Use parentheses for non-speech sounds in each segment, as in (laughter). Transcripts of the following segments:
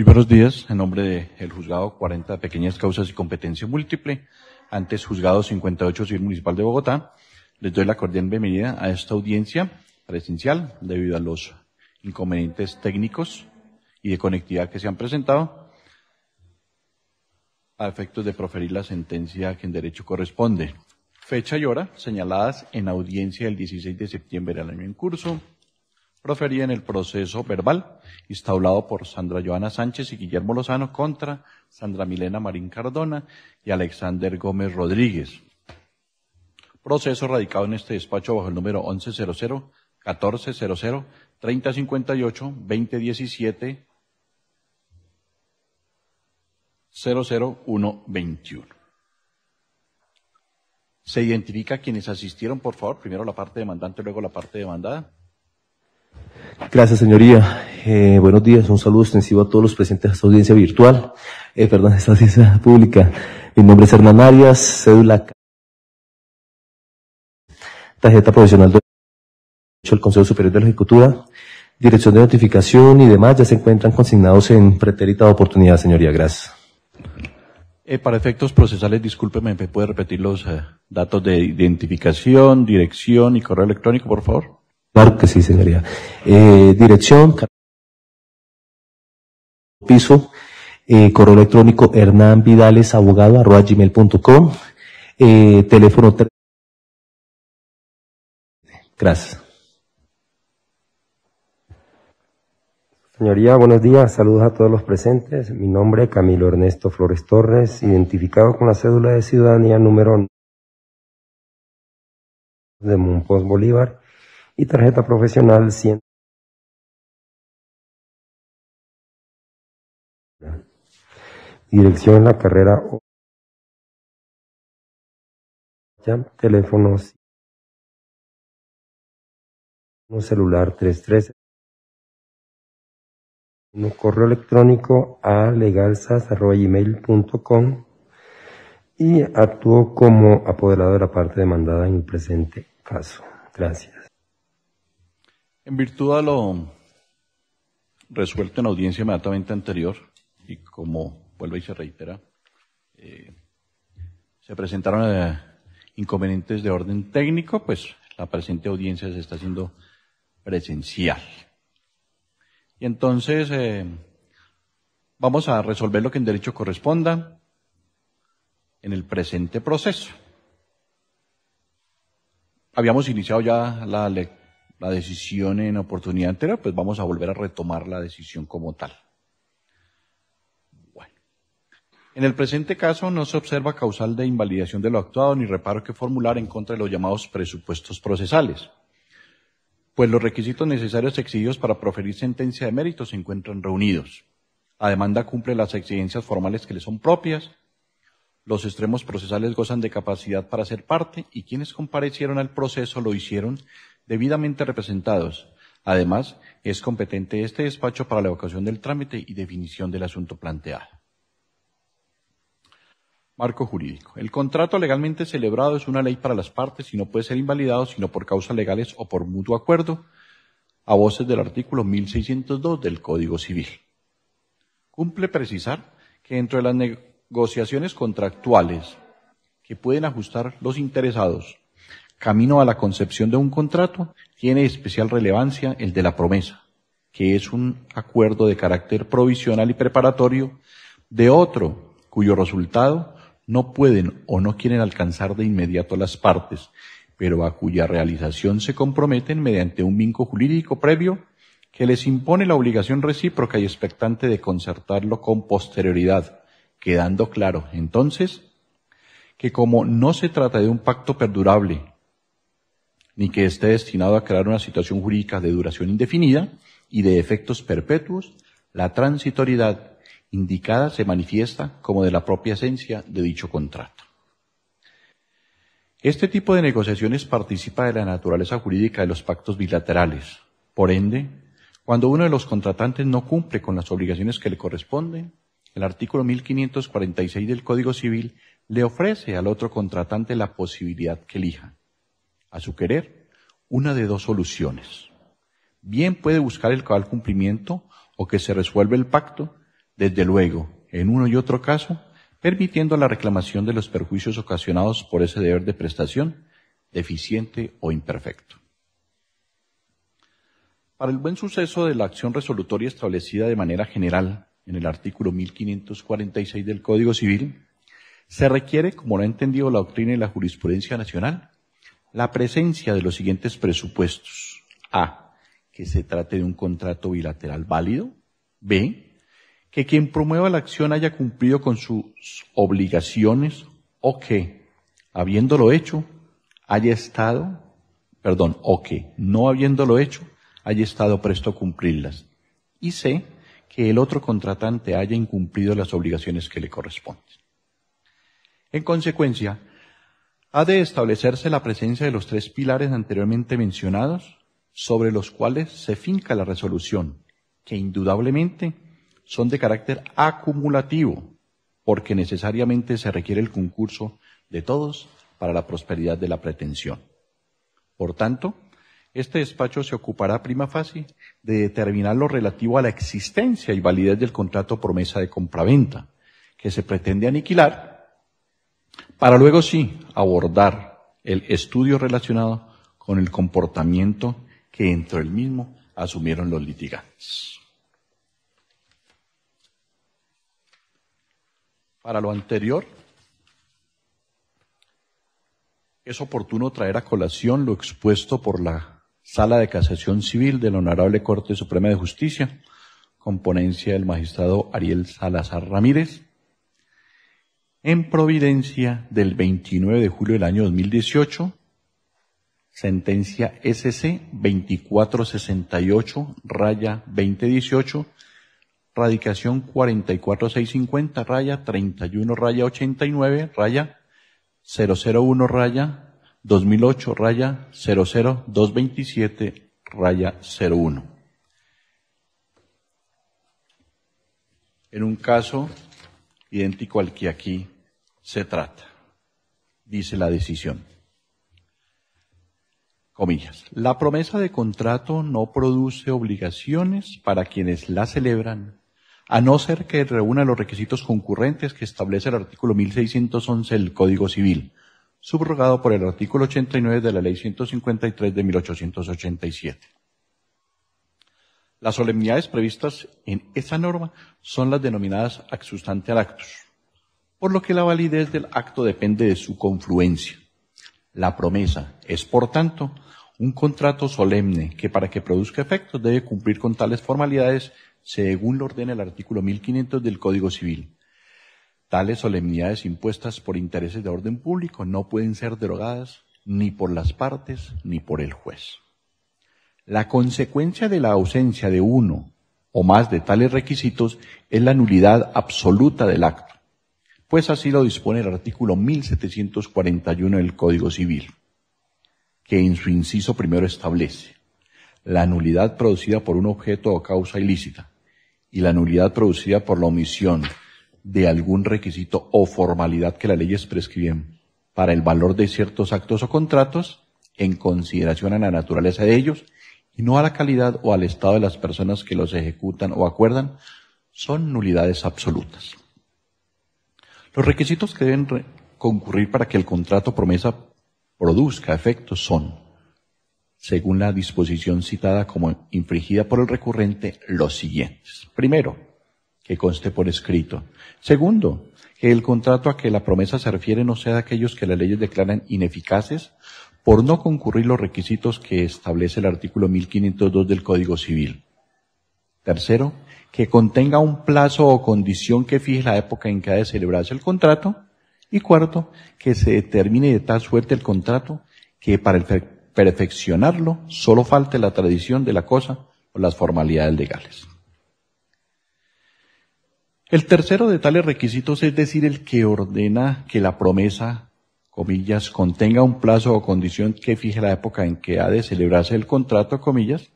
Muy buenos días. En nombre del Juzgado 40 de Pequeñas Causas y Competencia Múltiple, antes Juzgado 58 Civil Municipal de Bogotá, les doy la cordial bienvenida a esta audiencia presencial debido a los inconvenientes técnicos y de conectividad que se han presentado a efectos de proferir la sentencia que en derecho corresponde. Fecha y hora señaladas en audiencia del 16 de septiembre del año en curso, Profería en el proceso verbal, instaurado por Sandra Joana Sánchez y Guillermo Lozano contra Sandra Milena Marín Cardona y Alexander Gómez Rodríguez. Proceso radicado en este despacho bajo el número 1100, 1400, 3058, 2017, 00121. Se identifica quienes asistieron, por favor, primero la parte demandante, luego la parte demandada. Gracias, señoría. Eh, buenos días, un saludo extensivo a todos los presentes a esta audiencia virtual, eh, perdón, (laughs) esta audiencia pública. Mi nombre es Hernán Arias, cédula tarjeta profesional del Consejo Superior de la Ejecutiva, dirección de notificación y demás ya se encuentran consignados en pretérita de oportunidad, señoría. Gracias. Eh, para efectos procesales, discúlpeme, ¿me puede repetir los eh, datos de identificación, dirección y correo electrónico, por favor? Claro que sí, señoría. Eh, dirección, piso, eh, correo electrónico Hernán Vidales, abogado, arroba gmail.com, eh, teléfono. Gracias. Señoría, buenos días. Saludos a todos los presentes. Mi nombre es Camilo Ernesto Flores Torres, identificado con la cédula de ciudadanía número de Monpós Bolívar y tarjeta profesional 100. Dirección en la carrera teléfono celular 313. un correo electrónico a legalsas.gmail.com y actúo como apoderado de la parte demandada en el presente caso. Gracias. En virtud de lo resuelto en audiencia inmediatamente anterior, y como vuelve y se reitera, eh, se presentaron eh, inconvenientes de orden técnico, pues la presente audiencia se está haciendo presencial. Y entonces eh, vamos a resolver lo que en derecho corresponda en el presente proceso. Habíamos iniciado ya la lectura la decisión en oportunidad entera, pues vamos a volver a retomar la decisión como tal. Bueno. En el presente caso no se observa causal de invalidación de lo actuado ni reparo que formular en contra de los llamados presupuestos procesales, pues los requisitos necesarios exigidos para proferir sentencia de mérito se encuentran reunidos. La demanda cumple las exigencias formales que le son propias, los extremos procesales gozan de capacidad para ser parte y quienes comparecieron al proceso lo hicieron debidamente representados. Además, es competente este despacho para la evocación del trámite y definición del asunto planteado. Marco jurídico. El contrato legalmente celebrado es una ley para las partes y no puede ser invalidado sino por causas legales o por mutuo acuerdo a voces del artículo 1602 del Código Civil. Cumple precisar que dentro de las negociaciones contractuales que pueden ajustar los interesados camino a la concepción de un contrato, tiene especial relevancia el de la promesa, que es un acuerdo de carácter provisional y preparatorio de otro cuyo resultado no pueden o no quieren alcanzar de inmediato las partes, pero a cuya realización se comprometen mediante un vínculo jurídico previo que les impone la obligación recíproca y expectante de concertarlo con posterioridad, quedando claro, entonces, que como no se trata de un pacto perdurable, ni que esté destinado a crear una situación jurídica de duración indefinida y de efectos perpetuos, la transitoriedad indicada se manifiesta como de la propia esencia de dicho contrato. Este tipo de negociaciones participa de la naturaleza jurídica de los pactos bilaterales. Por ende, cuando uno de los contratantes no cumple con las obligaciones que le corresponden, el artículo 1546 del Código Civil le ofrece al otro contratante la posibilidad que elija a su querer, una de dos soluciones. Bien puede buscar el cabal cumplimiento o que se resuelva el pacto, desde luego, en uno y otro caso, permitiendo la reclamación de los perjuicios ocasionados por ese deber de prestación, deficiente o imperfecto. Para el buen suceso de la acción resolutoria establecida de manera general en el artículo 1546 del Código Civil, se requiere, como lo ha entendido la doctrina y la jurisprudencia nacional, la presencia de los siguientes presupuestos. A. Que se trate de un contrato bilateral válido. B. Que quien promueva la acción haya cumplido con sus obligaciones o que, habiéndolo hecho, haya estado, perdón, o que, no habiéndolo hecho, haya estado presto a cumplirlas. Y C. Que el otro contratante haya incumplido las obligaciones que le corresponden. En consecuencia, ha de establecerse la presencia de los tres pilares anteriormente mencionados, sobre los cuales se finca la resolución, que indudablemente son de carácter acumulativo, porque necesariamente se requiere el concurso de todos para la prosperidad de la pretensión. Por tanto, este despacho se ocupará prima facie de determinar lo relativo a la existencia y validez del contrato promesa de compraventa, que se pretende aniquilar para luego sí abordar el estudio relacionado con el comportamiento que entre el mismo asumieron los litigantes. Para lo anterior, es oportuno traer a colación lo expuesto por la Sala de Casación Civil de la Honorable Corte Suprema de Justicia, componencia del magistrado Ariel Salazar Ramírez, en Providencia del 29 de julio del año 2018, sentencia SC 2468 raya 2018, radicación 44650 raya 31 raya 89 raya 001 raya 2008 raya 00227 raya 01. En un caso idéntico al que aquí se trata, dice la decisión. Comillas. La promesa de contrato no produce obligaciones para quienes la celebran, a no ser que reúna los requisitos concurrentes que establece el artículo 1611 del Código Civil, subrogado por el artículo 89 de la Ley 153 de 1887. Las solemnidades previstas en esa norma son las denominadas ad al actus, por lo que la validez del acto depende de su confluencia. La promesa es, por tanto, un contrato solemne que para que produzca efectos debe cumplir con tales formalidades según lo ordena el artículo 1500 del Código Civil. Tales solemnidades impuestas por intereses de orden público no pueden ser derogadas ni por las partes ni por el juez. La consecuencia de la ausencia de uno o más de tales requisitos es la nulidad absoluta del acto, pues así lo dispone el artículo 1741 del Código Civil, que en su inciso primero establece la nulidad producida por un objeto o causa ilícita y la nulidad producida por la omisión de algún requisito o formalidad que las leyes prescriben para el valor de ciertos actos o contratos en consideración a la naturaleza de ellos y no a la calidad o al estado de las personas que los ejecutan o acuerdan, son nulidades absolutas. Los requisitos que deben concurrir para que el contrato promesa produzca efectos son, según la disposición citada como infringida por el recurrente, los siguientes. Primero, que conste por escrito. Segundo, que el contrato a que la promesa se refiere no sea de aquellos que las leyes declaran ineficaces por no concurrir los requisitos que establece el artículo 1502 del Código Civil. Tercero, que contenga un plazo o condición que fije la época en que ha de celebrarse el contrato. Y cuarto, que se determine de tal suerte el contrato que para perfeccionarlo solo falte la tradición de la cosa o las formalidades legales. El tercero de tales requisitos es decir el que ordena que la promesa contenga un plazo o condición que fije la época en que ha de celebrarse el contrato, comillas,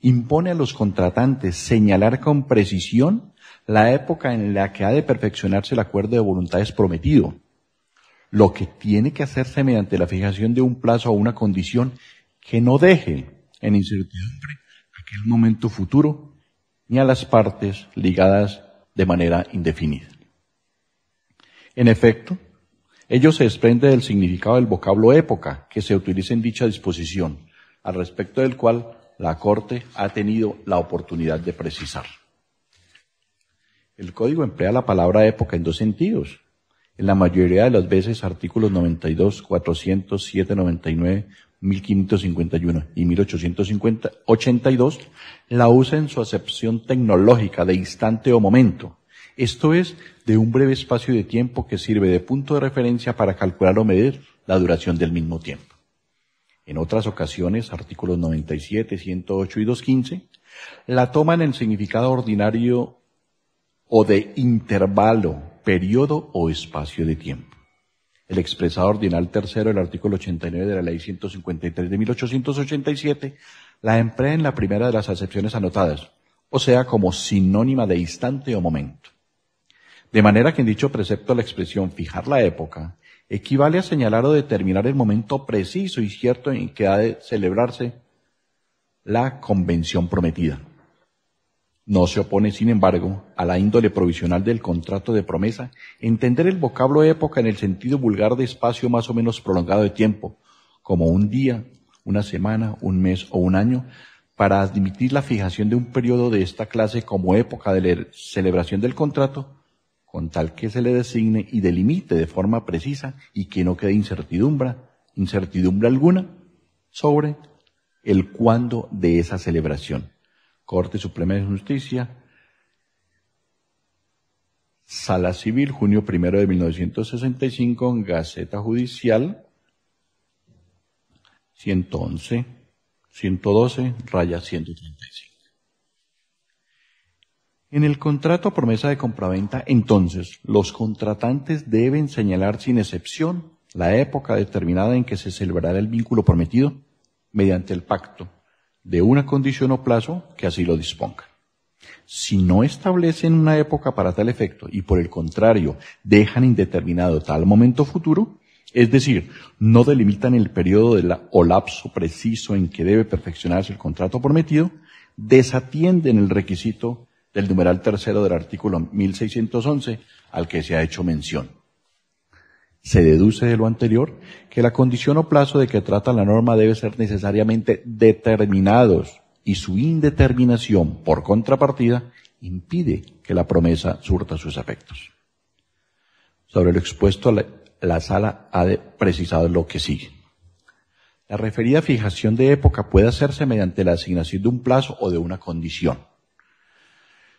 impone a los contratantes señalar con precisión la época en la que ha de perfeccionarse el acuerdo de voluntades prometido. Lo que tiene que hacerse mediante la fijación de un plazo o una condición que no deje en incertidumbre aquel momento futuro ni a las partes ligadas de manera indefinida. En efecto, Ello se desprende del significado del vocablo época que se utiliza en dicha disposición, al respecto del cual la Corte ha tenido la oportunidad de precisar. El código emplea la palabra época en dos sentidos. En la mayoría de las veces, artículos 92, 407, 99, 1551 y 1882 la usa en su acepción tecnológica de instante o momento, esto es de un breve espacio de tiempo que sirve de punto de referencia para calcular o medir la duración del mismo tiempo. En otras ocasiones, artículos 97, 108 y 215, la toman en significado ordinario o de intervalo, periodo o espacio de tiempo. El expresado ordinal tercero del artículo 89 de la ley 153 de 1887 la emplea en la primera de las acepciones anotadas, o sea, como sinónima de instante o momento. De manera que en dicho precepto la expresión fijar la época equivale a señalar o determinar el momento preciso y cierto en que ha de celebrarse la convención prometida. No se opone, sin embargo, a la índole provisional del contrato de promesa entender el vocablo época en el sentido vulgar de espacio más o menos prolongado de tiempo, como un día, una semana, un mes o un año, para admitir la fijación de un periodo de esta clase como época de la celebración del contrato con tal que se le designe y delimite de forma precisa y que no quede incertidumbre, incertidumbre alguna sobre el cuándo de esa celebración. Corte Suprema de Justicia, Sala Civil, junio primero de 1965, Gaceta Judicial, 111, 112, raya 135. En el contrato a promesa de compraventa, entonces, los contratantes deben señalar sin excepción la época determinada en que se celebrará el vínculo prometido mediante el pacto de una condición o plazo que así lo disponga. Si no establecen una época para tal efecto y por el contrario dejan indeterminado tal momento futuro, es decir, no delimitan el periodo de la, o lapso preciso en que debe perfeccionarse el contrato prometido, desatienden el requisito del numeral tercero del artículo 1611 al que se ha hecho mención. Se deduce de lo anterior que la condición o plazo de que trata la norma debe ser necesariamente determinados y su indeterminación por contrapartida impide que la promesa surta sus efectos. Sobre lo expuesto, la sala ha precisado lo que sigue. La referida fijación de época puede hacerse mediante la asignación de un plazo o de una condición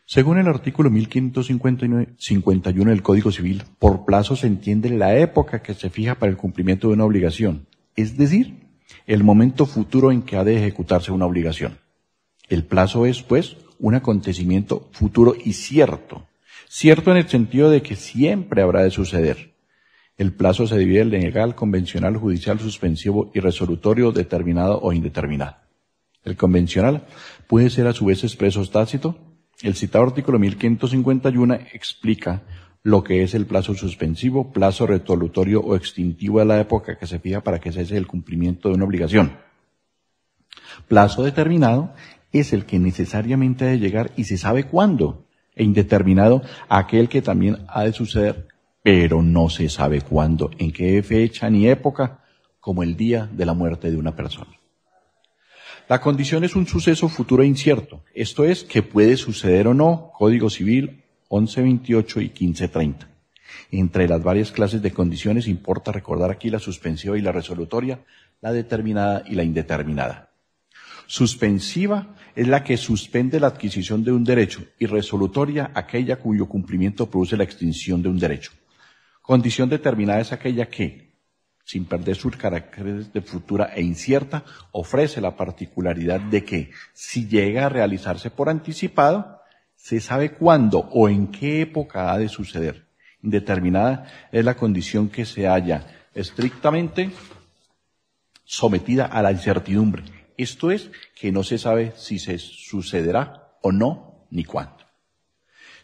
según el artículo 1551 del Código Civil, por plazo se entiende la época que se fija para el cumplimiento de una obligación, es decir, el momento futuro en que ha de ejecutarse una obligación. El plazo es, pues, un acontecimiento futuro y cierto, cierto en el sentido de que siempre habrá de suceder. El plazo se divide en legal, convencional, judicial, suspensivo y resolutorio, determinado o indeterminado. El convencional puede ser a su vez expreso tácito, el citado artículo 1551 explica lo que es el plazo suspensivo, plazo retolutorio o extintivo de la época que se fija para que cese el cumplimiento de una obligación. Plazo determinado es el que necesariamente ha de llegar y se sabe cuándo, e indeterminado aquel que también ha de suceder, pero no se sabe cuándo, en qué fecha ni época, como el día de la muerte de una persona. La condición es un suceso futuro incierto, esto es, que puede suceder o no, Código Civil 1128 y 1530. Entre las varias clases de condiciones importa recordar aquí la suspensiva y la resolutoria, la determinada y la indeterminada. Suspensiva es la que suspende la adquisición de un derecho y resolutoria aquella cuyo cumplimiento produce la extinción de un derecho. Condición determinada es aquella que, sin perder sus caracteres de futura e incierta, ofrece la particularidad de que, si llega a realizarse por anticipado, se sabe cuándo o en qué época ha de suceder. Indeterminada es la condición que se halla estrictamente sometida a la incertidumbre. Esto es que no se sabe si se sucederá o no, ni cuándo.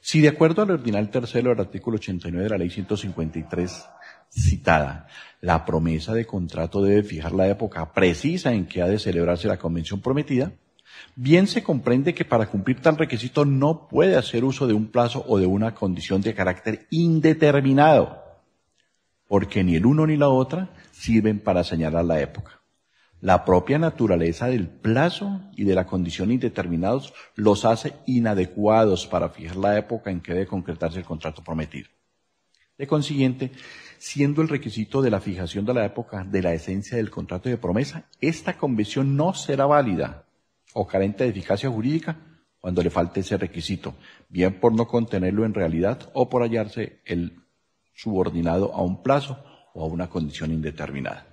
Si de acuerdo al ordinal tercero del artículo 89 de la ley 153 citada, la promesa de contrato debe fijar la época precisa en que ha de celebrarse la convención prometida, bien se comprende que para cumplir tal requisito no puede hacer uso de un plazo o de una condición de carácter indeterminado, porque ni el uno ni la otra sirven para señalar la época. La propia naturaleza del plazo y de la condición indeterminados los hace inadecuados para fijar la época en que debe concretarse el contrato prometido. De consiguiente, siendo el requisito de la fijación de la época de la esencia del contrato de promesa, esta convención no será válida o carente de eficacia jurídica cuando le falte ese requisito, bien por no contenerlo en realidad o por hallarse el subordinado a un plazo o a una condición indeterminada.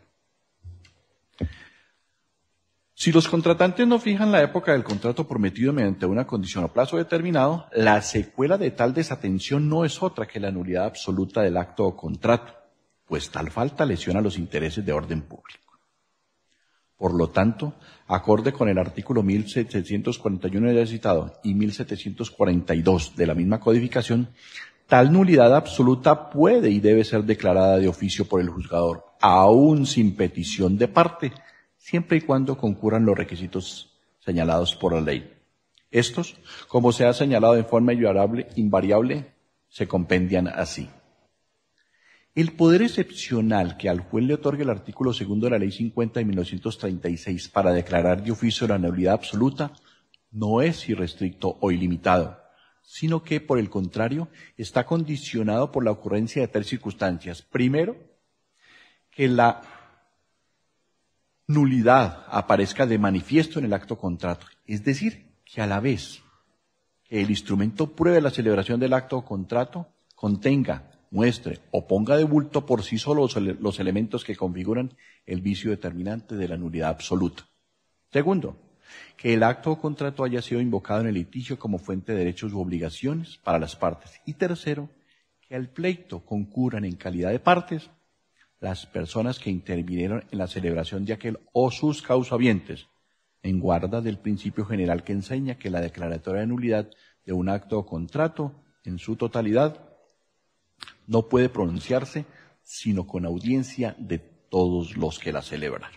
Si los contratantes no fijan la época del contrato prometido mediante una condición o plazo determinado, la secuela de tal desatención no es otra que la nulidad absoluta del acto o contrato, pues tal falta lesiona los intereses de orden público. Por lo tanto, acorde con el artículo 1741 ya citado y 1742 de la misma codificación, tal nulidad absoluta puede y debe ser declarada de oficio por el juzgador, aún sin petición de parte, siempre y cuando concurran los requisitos señalados por la ley. Estos, como se ha señalado de forma invariable, se compendian así. El poder excepcional que al juez le otorga el artículo segundo de la Ley 50 de 1936 para declarar de oficio la nulidad absoluta no es irrestricto o ilimitado, sino que, por el contrario, está condicionado por la ocurrencia de tres circunstancias. Primero, que la nulidad aparezca de manifiesto en el acto contrato. Es decir, que a la vez que el instrumento pruebe la celebración del acto o contrato, contenga, muestre o ponga de bulto por sí solo los elementos que configuran el vicio determinante de la nulidad absoluta. Segundo, que el acto o contrato haya sido invocado en el litigio como fuente de derechos u obligaciones para las partes. Y tercero, que al pleito concurran en calidad de partes las personas que intervinieron en la celebración de aquel o sus causavientes, en guarda del principio general que enseña que la declaratoria de nulidad de un acto o contrato en su totalidad no puede pronunciarse sino con audiencia de todos los que la celebran.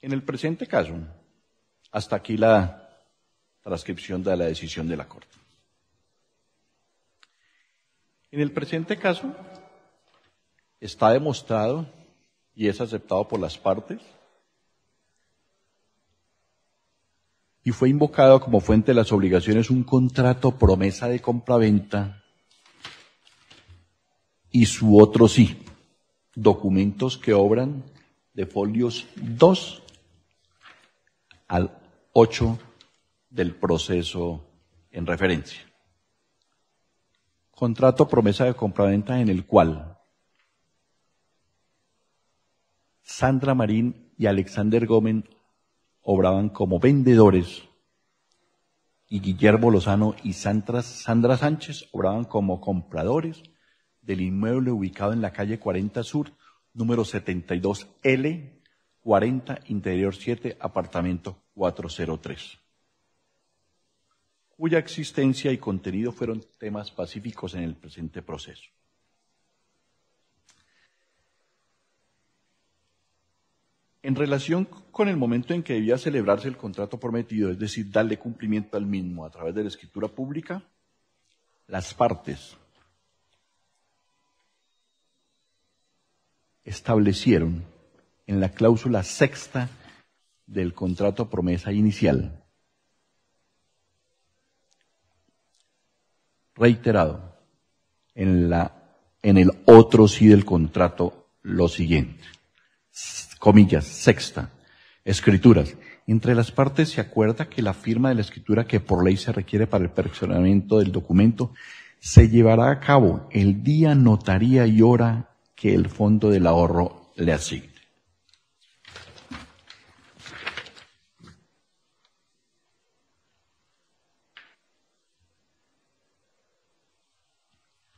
En el presente caso, hasta aquí la transcripción de la decisión de la Corte. En el presente caso, está demostrado y es aceptado por las partes y fue invocado como fuente de las obligaciones un contrato promesa de compraventa y su otro sí, documentos que obran de folios 2 al 8 del proceso en referencia contrato promesa de compraventa en el cual Sandra Marín y Alexander Gómez obraban como vendedores y Guillermo Lozano y Sandra, Sánchez obraban como compradores del inmueble ubicado en la calle 40 Sur, número 72L, 40, interior 7, apartamento 403 cuya existencia y contenido fueron temas pacíficos en el presente proceso. En relación con el momento en que debía celebrarse el contrato prometido, es decir, darle cumplimiento al mismo a través de la escritura pública, las partes establecieron en la cláusula sexta del contrato promesa inicial reiterado en, el otro sí del contrato lo siguiente. Comillas, sexta. Escrituras. Entre las partes se acuerda que la firma de la escritura que por ley se requiere para el perfeccionamiento del documento se llevará a cabo el día, notaría y hora que el fondo del ahorro le asigne.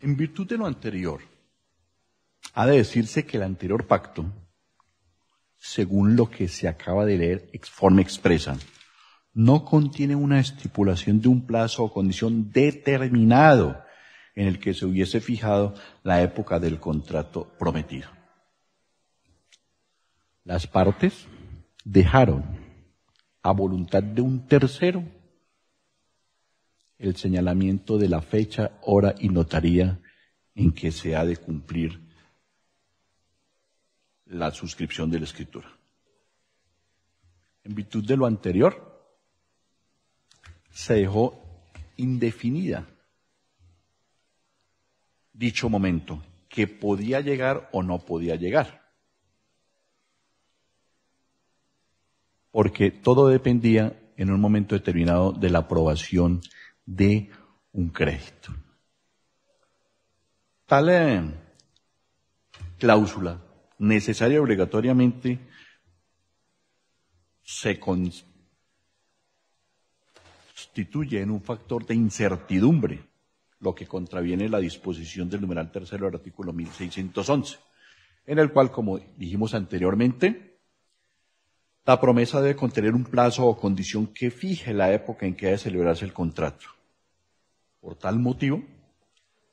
En virtud de lo anterior, ha de decirse que el anterior pacto, según lo que se acaba de leer ex forma expresa, no contiene una estipulación de un plazo o condición determinado en el que se hubiese fijado la época del contrato prometido. Las partes dejaron a voluntad de un tercero el señalamiento de la fecha, hora y notaría en que se ha de cumplir la suscripción de la escritura. En virtud de lo anterior, se dejó indefinida dicho momento, que podía llegar o no podía llegar. Porque todo dependía en un momento determinado de la aprobación de un crédito. Tal eh, cláusula necesaria obligatoriamente se constituye en un factor de incertidumbre, lo que contraviene la disposición del numeral tercero del artículo 1611, en el cual, como dijimos anteriormente, la promesa debe contener un plazo o condición que fije la época en que de celebrarse el contrato. Por tal motivo,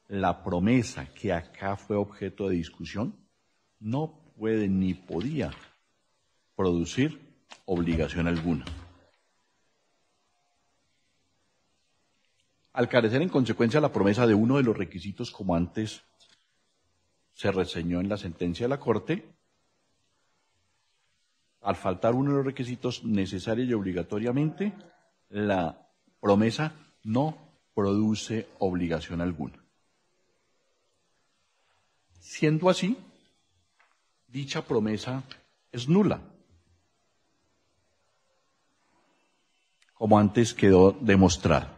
la promesa que acá fue objeto de discusión no puede ni podía producir obligación alguna. Al carecer en consecuencia la promesa de uno de los requisitos como antes se reseñó en la sentencia de la Corte, al faltar uno de los requisitos necesarios y obligatoriamente, la promesa no produce obligación alguna. Siendo así, dicha promesa es nula. Como antes quedó demostrado.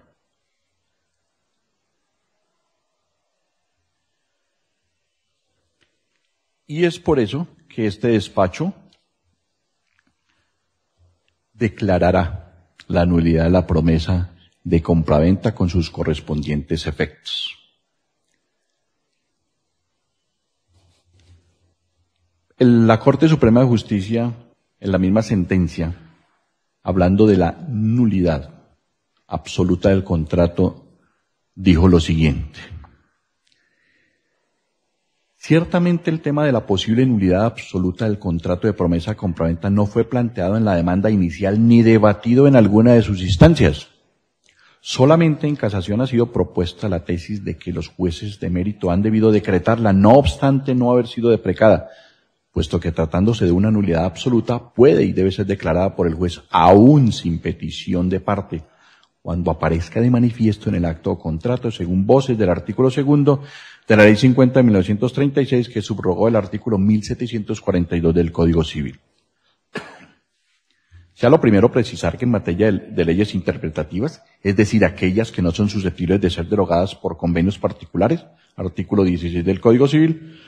Y es por eso que este despacho declarará la nulidad de la promesa de compraventa con sus correspondientes efectos. La Corte Suprema de Justicia, en la misma sentencia, hablando de la nulidad absoluta del contrato, dijo lo siguiente. Ciertamente el tema de la posible nulidad absoluta del contrato de promesa compraventa no fue planteado en la demanda inicial ni debatido en alguna de sus instancias. Solamente en casación ha sido propuesta la tesis de que los jueces de mérito han debido decretarla, no obstante no haber sido deprecada, puesto que tratándose de una nulidad absoluta puede y debe ser declarada por el juez aún sin petición de parte, cuando aparezca de manifiesto en el acto o contrato, según voces del artículo segundo de la Ley 50 de 1936 que subrogó el artículo 1742 del Código Civil. Sea lo primero precisar que en materia de, leyes interpretativas, es decir, aquellas que no son susceptibles de ser derogadas por convenios particulares, artículo 16 del Código Civil,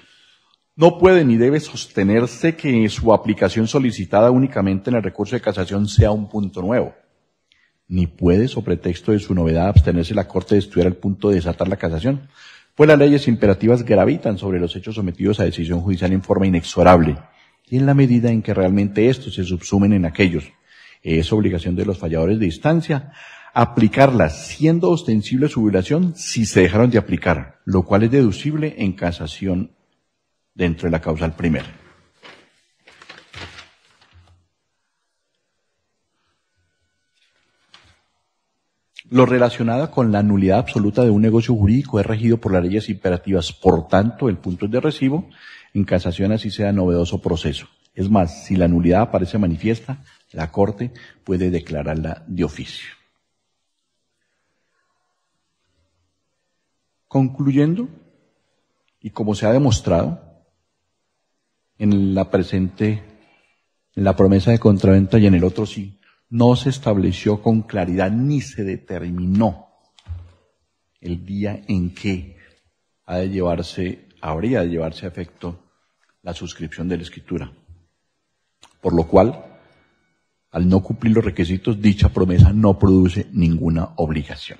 no puede ni debe sostenerse que su aplicación solicitada únicamente en el recurso de casación sea un punto nuevo. Ni puede, sobre texto de su novedad, abstenerse la Corte de estudiar el punto de desatar la casación, pues las leyes imperativas gravitan sobre los hechos sometidos a decisión judicial en forma inexorable y en la medida en que realmente estos se subsumen en aquellos. Es obligación de los falladores de instancia aplicarlas, siendo ostensible su violación si se dejaron de aplicar, lo cual es deducible en casación dentro de la causal primera. Lo relacionada con la nulidad absoluta de un negocio jurídico es regido por las leyes imperativas. Por tanto, el punto es de recibo. En casación así sea novedoso proceso. Es más, si la nulidad aparece manifiesta, la Corte puede declararla de oficio. Concluyendo, y como se ha demostrado en la presente, en la promesa de contraventa y en el otro sí, no se estableció con claridad ni se determinó el día en que ha de llevarse, habría de llevarse a efecto la suscripción de la escritura. Por lo cual, al no cumplir los requisitos, dicha promesa no produce ninguna obligación.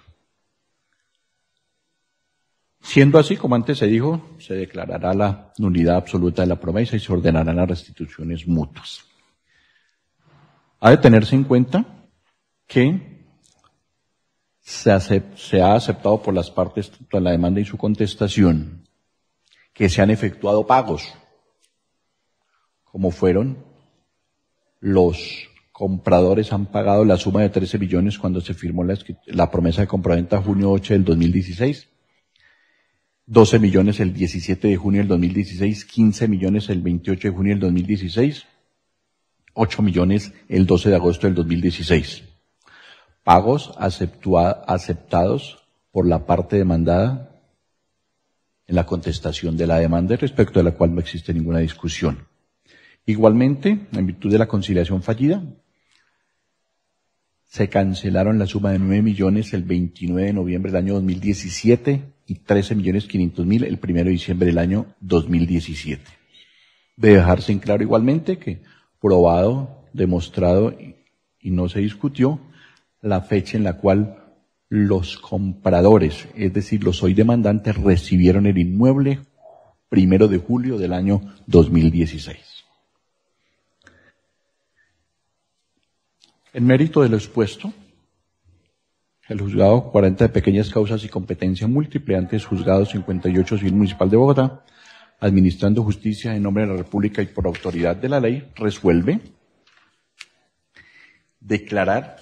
Siendo así, como antes se dijo, se declarará la nulidad absoluta de la promesa y se ordenarán las restituciones mutuas. Ha de tenerse en cuenta que se, ha aceptado por las partes la demanda y su contestación, que se han efectuado pagos, como fueron los compradores han pagado la suma de 13 millones cuando se firmó la, la promesa de compraventa junio 8 del 2016, 12 millones el 17 de junio del 2016, 15 millones el 28 de junio del 2016, 8 millones el 12 de agosto del 2016. Pagos aceptados por la parte demandada en la contestación de la demanda respecto de la cual no existe ninguna discusión. Igualmente, en virtud de la conciliación fallida, se cancelaron la suma de 9 millones el 29 de noviembre del año 2017 y 13 millones 500 mil el 1 de diciembre del año 2017. De dejarse en claro igualmente que probado, demostrado y no se discutió la fecha en la cual los compradores, es decir, los hoy demandantes, recibieron el inmueble primero de julio del año 2016. En mérito de lo expuesto, el juzgado 40 de pequeñas causas y competencia múltiple ante juzgado 58 Civil Municipal de Bogotá administrando justicia en nombre de la República y por autoridad de la ley, resuelve declarar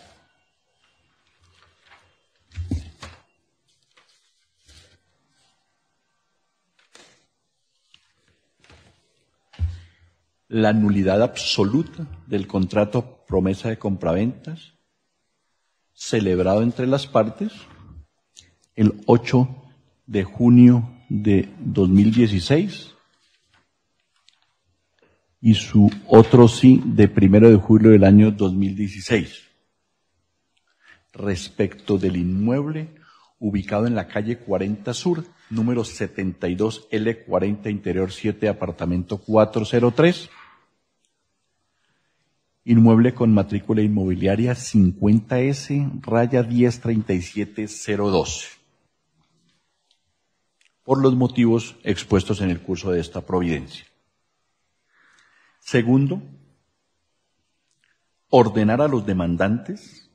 la nulidad absoluta del contrato promesa de compraventas celebrado entre las partes el 8 de junio de 2016 y su otro sí de primero de julio del año 2016 respecto del inmueble ubicado en la calle 40 Sur, número 72 L40 Interior 7, apartamento 403, inmueble con matrícula inmobiliaria 50S, raya 103702, por los motivos expuestos en el curso de esta providencia. Segundo, ordenar a los demandantes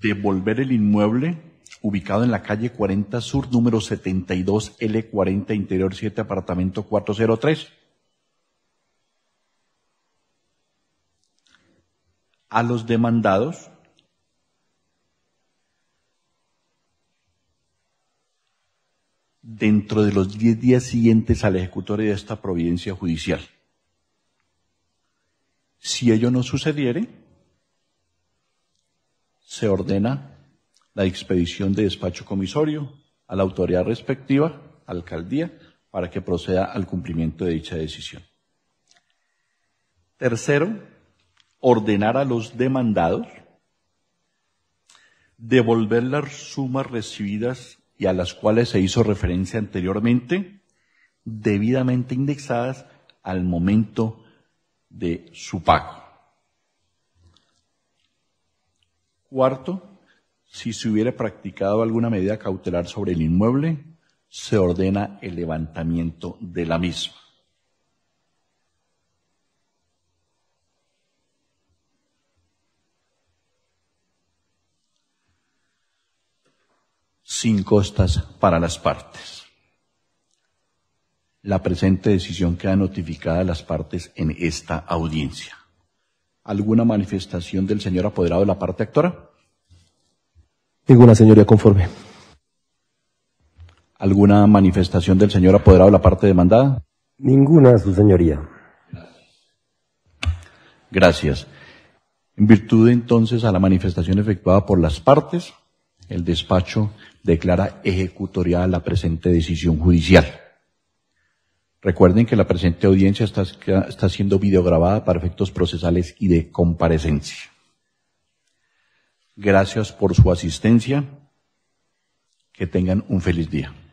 devolver el inmueble ubicado en la calle 40 Sur, número 72, L40, interior 7, apartamento 403. A los demandados dentro de los diez días siguientes al ejecutor de esta providencia judicial. Si ello no sucediere, se ordena la expedición de despacho comisorio a la autoridad respectiva, alcaldía, para que proceda al cumplimiento de dicha decisión. Tercero, ordenar a los demandados devolver las sumas recibidas y a las cuales se hizo referencia anteriormente, debidamente indexadas al momento de su pago. Cuarto, si se hubiera practicado alguna medida cautelar sobre el inmueble, se ordena el levantamiento de la misma. sin costas para las partes. La presente decisión queda notificada a las partes en esta audiencia. ¿Alguna manifestación del señor apoderado de la parte actora? Ninguna, señoría, conforme. ¿Alguna manifestación del señor apoderado de la parte demandada? Ninguna, su señoría. Gracias. En virtud entonces a la manifestación efectuada por las partes, el despacho declara ejecutoriada la presente decisión judicial. Recuerden que la presente audiencia está, está siendo videograbada para efectos procesales y de comparecencia. Gracias por su asistencia. Que tengan un feliz día.